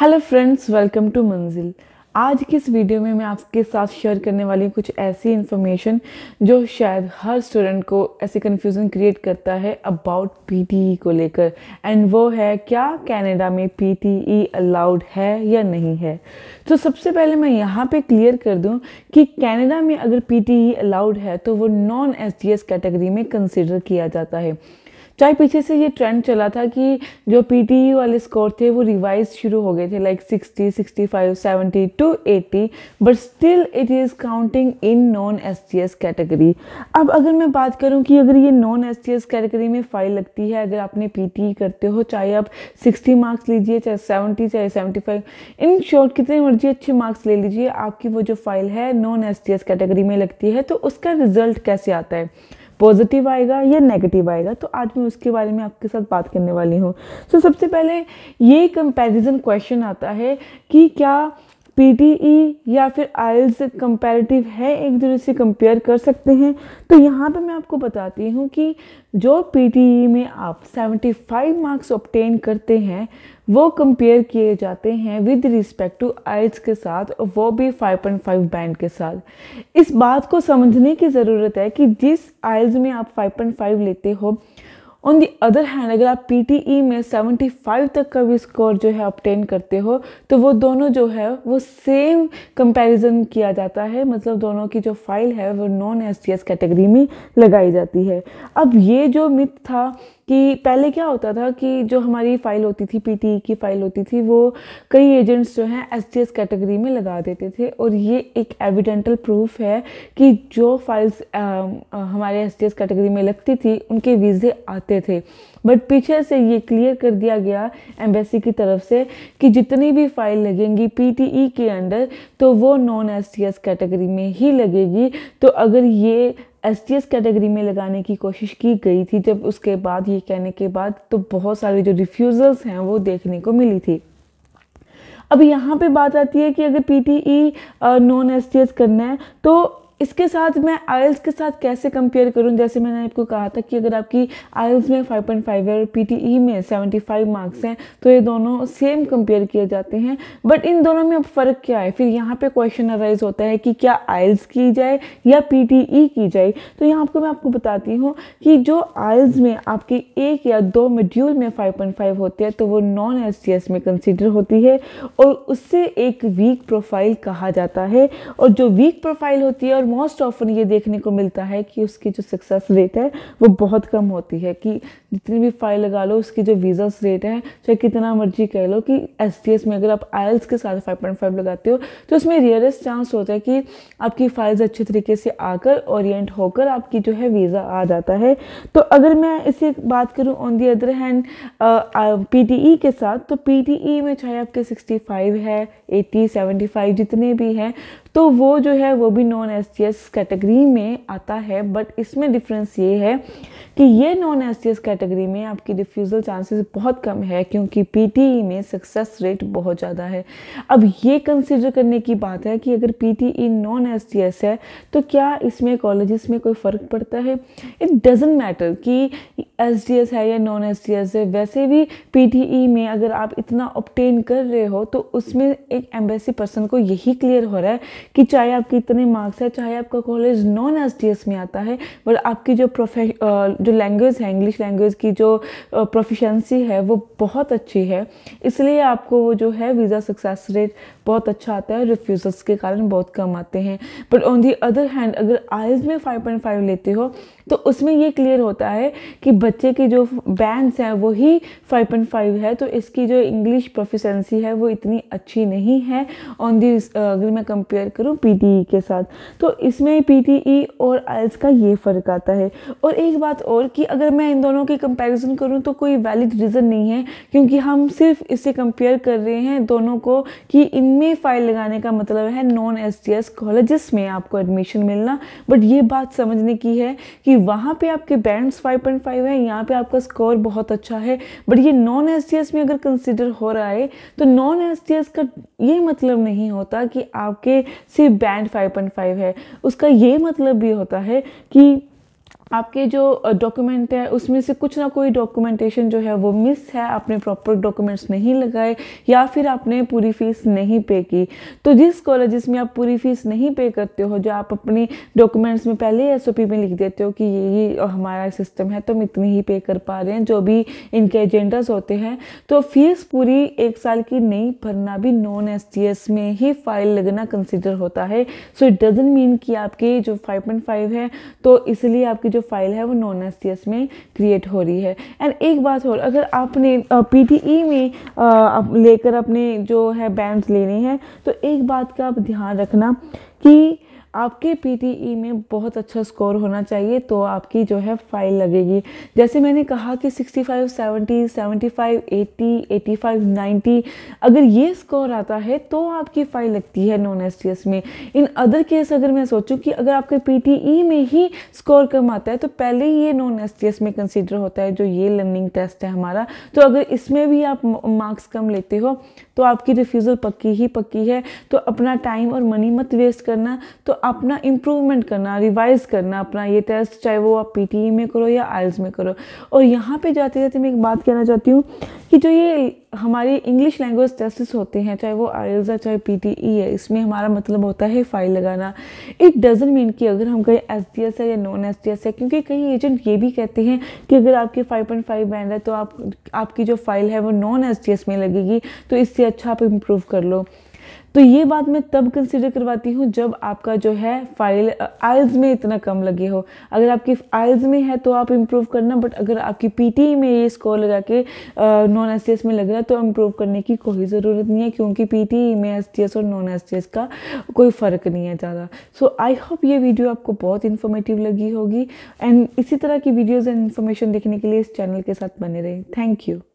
hello friends welcome to मंजिल आज की इस वीडियो में मैं आपके साथ शेयर करने वाली हूँ कुछ ऐसी इन्फॉर्मेशन जो शायद हर स्टूडेंट को ऐसी कन्फ्यूज़न क्रिएट करता है अबाउट पीटीई e को लेकर एंड वो है क्या कनाडा में पीटीई अलाउड e है या नहीं है तो सबसे पहले मैं यहाँ पे क्लियर कर दूँ कि कनाडा में अगर पीटीई अलाउड e है तो वो नॉन एस कैटेगरी में कंसिडर किया जाता है चाहे पीछे से ये ट्रेंड चला था कि जो पी e वाले स्कोर थे वो रिवाइज शुरू हो गए थे like sixty sixty five seventy to eighty but still it is counting in non S T S category अब अगर मैं बात करूँ कि अगर ये non S T S category में फाइल लगती है अगर आपने पी टी e करते हो चाहे आप सिक्सटी मार्क्स लीजिए चाहे सेवेंटी चाहे सेवेंटी फाइव इन शॉर्ट कितने मर्जी अच्छे मार्क्स ले लीजिए आपकी वो जो फाइल है non S T S category में लगती है तो उसका रिजल्ट कैसे आता है पॉजिटिव आएगा या नेगेटिव आएगा तो आज मैं उसके बारे में आपके साथ बात करने वाली हूँ तो so, सबसे पहले ये कंपैरिजन क्वेश्चन आता है कि क्या पीटीई e या फिर आइल्स कंपैरेटिव है एक दूसरे से कंपेयर कर सकते हैं तो यहाँ पे मैं आपको बताती हूँ कि जो पीटीई e में आप 75 मार्क्स ऑप्टेन करते हैं वो कंपेयर किए जाते हैं विद रिस्पेक्ट टू आइल्स के साथ और वो भी 5.5 बैंड के साथ इस बात को समझने की ज़रूरत है कि जिस आइल्स में आप 5.5 लेते हो ऑन दी अदर हैंड अगर आप पी e में 75 तक का भी स्कोर जो है ऑप्टेन करते हो तो वो दोनों जो है वो सेम कंपैरिजन किया जाता है मतलब दोनों की जो फाइल है वो नॉन एस कैटेगरी में लगाई जाती है अब ये जो मिथ था कि पहले क्या होता था कि जो हमारी फ़ाइल होती थी पीटी e की फ़ाइल होती थी वो कई एजेंट्स जो हैं एस कैटेगरी में लगा देते थे और ये एक एविडेंटल प्रूफ है कि जो फाइल्स हमारे एस कैटेगरी में लगती थी उनके वीज़े आते थे बट पीछे से ये क्लियर कर दिया गया एम्बेसी की तरफ से कि जितनी भी फाइल लगेंगी पी e के अंडर तो वो नॉन एस कैटेगरी में ही लगेगी तो अगर ये एस टी एस कैटेगरी में लगाने की कोशिश की गई थी जब उसके बाद ये कहने के बाद तो बहुत सारे जो रिफ्यूज़ल्स हैं वो देखने को मिली थी अब यहाँ पे बात आती है कि अगर P T E non S T S करना है तो इसके साथ मैं आयल्स के साथ कैसे कंपेयर करूं जैसे मैंने आपको कहा था कि अगर आपकी आयल्स में 5.5 है और ई e में 75 मार्क्स हैं तो ये दोनों सेम कंपेयर किए जाते हैं बट इन दोनों में अब फ़र्क क्या है फिर यहाँ पे क्वेश्चन अराइज होता है कि क्या आयल्स की जाए या ई e की जाए तो यहाँ आपको मैं आपको बताती हूँ कि जो आयल्स में आपके एक या दो मेड्यूल में फाइव होते हैं तो वो नॉन एस में कंसिडर होती है और उससे एक वीक प्रोफाइल कहा जाता है और जो वीक प्रोफाइल होती है और मोस्ट ऑफन ये देखने को मिलता है कि उसकी जो सक्सेस रेट है वो बहुत कम होती है कि जितनी भी फाइल लगा लो उसकी जो वीज़ा रेट है चाहे कितना मर्जी कह लो कि एस में अगर आप आयल्स के साथ 5.5 लगाते हो तो उसमें रियलेस्ट चांस होता है कि आपकी फाइल्स अच्छे तरीके से आकर ओरिएंट होकर आपकी जो है वीज़ा आ जाता है तो अगर मैं इसी बात करूँ on the other hand P के साथ तो पी e में चाहे आपके फाइव है सेवेंटी फाइव जितने भी हैं तो वो जो है वो भी नॉन एस कैटेगरी में आता है बट इसमें डिफरेंस ये है कि ये नॉन एस कैटेगरी कैटेगरी में आपकी रिफ्यूज़ल चांसेस बहुत कम है क्योंकि पीटीई e में सक्सेस रेट बहुत ज़्यादा है अब ये कंसिडर करने की बात है कि अगर पीटीई नॉन एसटीएस है तो क्या इसमें कॉलेज में कोई फ़र्क पड़ता है इट डजेंट मैटर कि एस डी एस है या नॉन एस डी एस है वैसे भी पी टी ई में अगर आप इतना ऑप्टेन कर रहे हो तो उसमें एक एम्बेसी पर्सन को यही क्लियर हो रहा है कि चाहे आपके इतने मार्क्स है चाहे आपका college non S D S में आता है बट आपकी जो प्रोफे जो लैंग्वेज है इंग्लिश लैंग्वेज की जो प्रोफिशेंसी है वो बहुत अच्छी है इसलिए आपको वो जो है वीज़ा सक्सेस रेट बहुत अच्छा आता है रिफ्यूज़ल्स के कारण बहुत कम आते हैं but on the other hand अगर आइल्स में फाइव पॉइंट फाइव लेते हो तो उसमें ये क्लियर होता है कि बच्चे की जो बैंड्स हैं वही 5.5 है तो इसकी जो इंग्लिश प्रोफिशेंसी है वो इतनी अच्छी नहीं है ऑन दी अगर मैं कंपेयर करूँ पीटीई के साथ तो इसमें पीटीई e और आइल्स का ये फ़र्क आता है और एक बात और कि अगर मैं इन दोनों की कंपेरिजन करूँ तो कोई वैलिड रीज़न नहीं है क्योंकि हम सिर्फ इससे कंपेयर कर रहे हैं दोनों को कि इनमें फ़ाइल लगाने का मतलब है non S T S college में आपको एडमिशन मिलना बट ये बात समझने की है कि वहाँ पर आपके बैंड्स फाइव पॉइंट फाइव हैं यहाँ पे आपका स्कोर बहुत अच्छा है बट ये नॉन एस में अगर कंसिडर हो रहा है तो नॉन एस का ये मतलब नहीं होता कि आपके सिर्फ बैंड 5.5 है उसका ये मतलब भी होता है कि आपके जो डॉक्यूमेंट है उसमें से कुछ ना कोई डॉक्यूमेंटेशन जो है वो मिस है आपने प्रॉपर डॉक्यूमेंट्स नहीं लगाए या फिर आपने पूरी फ़ीस नहीं पे की तो जिस कॉलेज में आप पूरी फ़ीस नहीं पे करते हो जो आप अपनी डॉक्यूमेंट्स में पहले एस में लिख देते हो कि ये ये हमारा सिस्टम है तो हम इतनी ही पे कर पा रहे हैं जो भी इनके एजेंडाज होते हैं तो फीस पूरी एक साल की नहीं भरना भी नॉन एस में ही फाइल लगना कंसिडर होता है सो इट डजेंट मीन कि आपकी जो फाइव है तो इसलिए आपकी जो जो फाइल है वो नॉन एस में क्रिएट हो रही है एंड एक बात और अगर आपने पी टी ई में लेकर अपने जो है बैंड लेने हैं तो एक बात का आप ध्यान रखना कि आपके पीटीई e में बहुत अच्छा स्कोर होना चाहिए तो आपकी जो है फाइल लगेगी जैसे मैंने कहा कि 65, 70, 75, 80, 85, 90 अगर ये स्कोर आता है तो आपकी फाइल लगती है नॉन एस में इन अदर केस अगर मैं सोचूं कि अगर आपके पीटीई e में ही स्कोर कम आता है तो पहले ही ये नॉन एस में कंसिडर होता है जो ये लर्निंग टेस्ट है हमारा तो अगर इसमें भी आप मार्क्स कम लेते हो तो आपकी रिफ्यूज़ल पक्की ही पक्की है तो अपना टाइम और मनी मत वेस्ट करना तो अपना इम्प्रूवमेंट करना रिवाइज करना अपना ये टेस्ट चाहे वो आप पी e में करो या आइल्स में करो और यहाँ पे जाते जाते मैं एक बात कहना चाहती हूँ कि जो ये हमारी इंग्लिश लैंग्वेज टेस्ट होते हैं चाहे वो आयल्स है चाहे ई e है इसमें हमारा मतलब होता है फाइल लगाना इट डजेंट मीन कि अगर हम कहीं एस डी एस है या नॉन एस डी एस है क्योंकि कई एजेंट ये भी कहते हैं कि अगर आपके 5.5 बैंड है तो आप आपकी जो फाइल है वो नॉन एस डी एस में लगेगी तो इससे अच्छा आप इम्प्रूव कर लो तो ये बात मैं तब कंसिडर करवाती हूँ जब आपका जो है फाइल आइल्स में इतना कम लगे हो अगर आपकी आइल्स में है तो आप इम्प्रूव करना बट अगर आपकी पी e में ये स्कोर लगा के नॉन एस में लग रहा है तो इम्प्रूव करने की कोई ज़रूरत नहीं है क्योंकि पी e में एस और नॉन एस का कोई फ़र्क नहीं है ज़्यादा सो आई होप ये वीडियो आपको बहुत इन्फॉर्मेटिव लगी होगी एंड इसी तरह की वीडियोज़ एंड इन्फॉर्मेशन देखने के लिए इस चैनल के साथ बने रहें थैंक यू